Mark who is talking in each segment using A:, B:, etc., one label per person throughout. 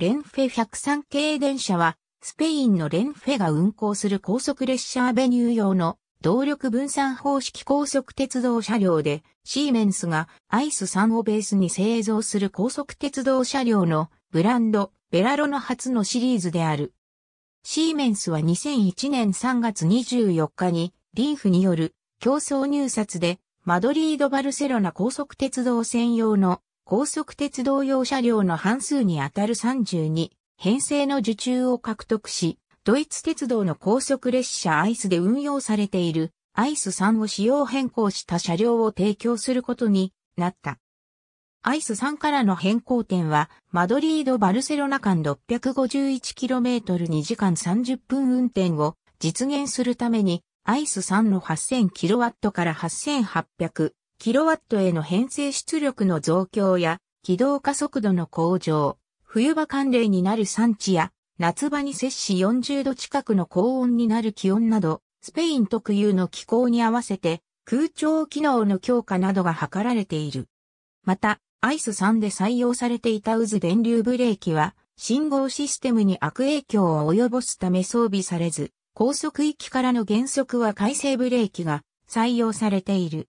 A: レンフェ103系電車は、スペインのレンフェが運行する高速列車アベニュー用の動力分散方式高速鉄道車両で、シーメンスがアイス3をベースに製造する高速鉄道車両のブランド、ベラロの初のシリーズである。シーメンスは2001年3月24日に、リーフによる競争入札で、マドリード・バルセロナ高速鉄道専用の高速鉄道用車両の半数にあたる32編成の受注を獲得し、ドイツ鉄道の高速列車アイスで運用されているアイス3を使用変更した車両を提供することになった。アイス3からの変更点は、マドリード・バルセロナ間 651km2 時間30分運転を実現するために、アイス3の 8000kW から8800キロワットへの編成出力の増強や、軌道加速度の向上、冬場寒冷になる産地や、夏場に摂氏40度近くの高温になる気温など、スペイン特有の気候に合わせて、空調機能の強化などが図られている。また、アイス3で採用されていた渦電流ブレーキは、信号システムに悪影響を及ぼすため装備されず、高速域からの減速は回生ブレーキが採用されている。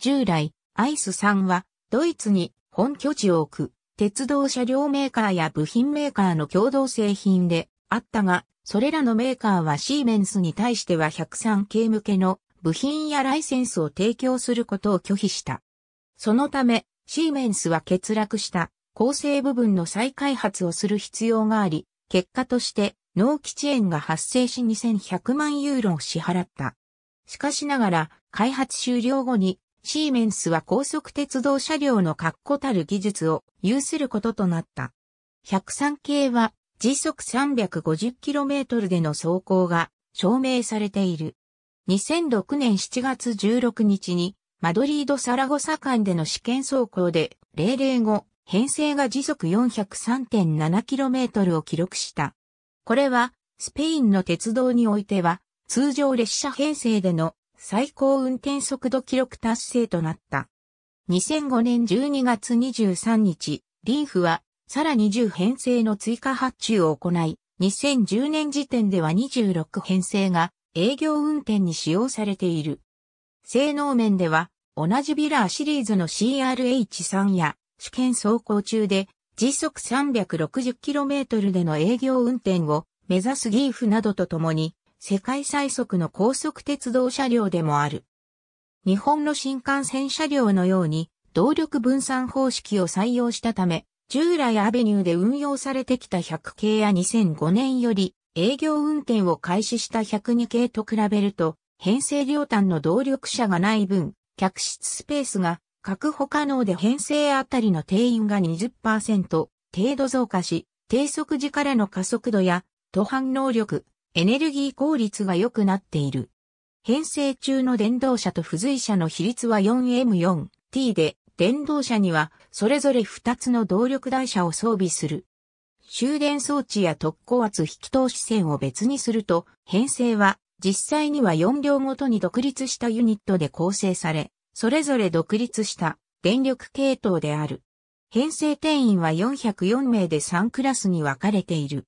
A: 従来、アイスさんは、ドイツに本拠地を置く、鉄道車両メーカーや部品メーカーの共同製品であったが、それらのメーカーはシーメンスに対しては103系向けの部品やライセンスを提供することを拒否した。そのため、シーメンスは欠落した構成部分の再開発をする必要があり、結果として納期遅延が発生し2100万ユーロを支払った。しかしながら、開発終了後にシーメンスは高速鉄道車両の確固たる技術を有することとなった。103系は時速 350km での走行が証明されている。2006年7月16日にマドリード・サラゴサ間での試験走行で0 0後編成が時速 403.7km を記録した。これはスペインの鉄道においては通常列車編成での最高運転速度記録達成となった。2005年12月23日、リーフはさらに10編成の追加発注を行い、2010年時点では26編成が営業運転に使用されている。性能面では同じビラーシリーズの CRH3 や試験走行中で時速 360km での営業運転を目指すギーフなどとともに世界最速の高速鉄道車両でもある。日本の新幹線車両のように動力分散方式を採用したため、従来アベニューで運用されてきた100系や2005年より営業運転を開始した102系と比べると、編成両端の動力車がない分、客室スペースが確保可能で編成あたりの定員が20%程度増加し、低速時からの加速度や、途半能力、エネルギー効率が良くなっている。編成中の電動車と付随車の比率は 4M4T で、電動車にはそれぞれ2つの動力台車を装備する。終電装置や特高圧引き通し線を別にすると、編成は実際には4両ごとに独立したユニットで構成され、それぞれ独立した電力系統である。編成定員は404名で3クラスに分かれている。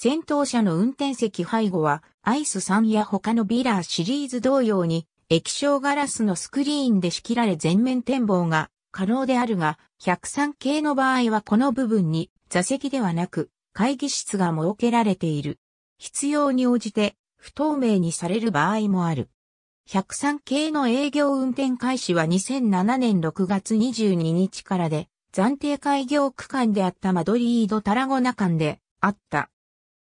A: 先頭車の運転席背後は、アイス3や他のビラーシリーズ同様に、液晶ガラスのスクリーンで仕切られ全面展望が可能であるが、103系の場合はこの部分に座席ではなく会議室が設けられている。必要に応じて不透明にされる場合もある。103系の営業運転開始は2007年6月22日からで、暫定開業区間であったマドリード・タラゴナ間であった。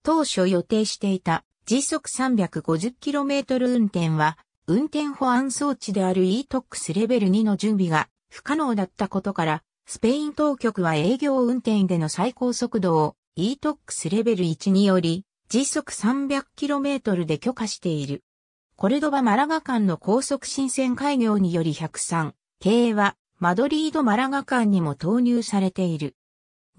A: 当初予定していた時速 350km 運転は、運転保安装置である ETOX レベル2の準備が不可能だったことから、スペイン当局は営業運転での最高速度を ETOX レベル1により、時速 300km で許可している。コルドバ・マラガ間の高速新線開業により103、系はマドリード・マラガ間にも投入されている。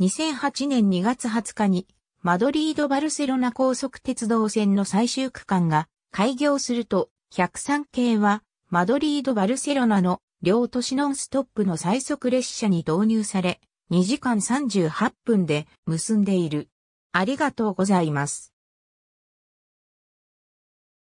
A: 2008年2月20日にマドリード・バルセロナ高速鉄道線の最終区間が開業すると、103系はマドリード・バルセロナの両都市ノンストップの最速列車に導入され、2時間38分で結んでいる。ありがとうございます。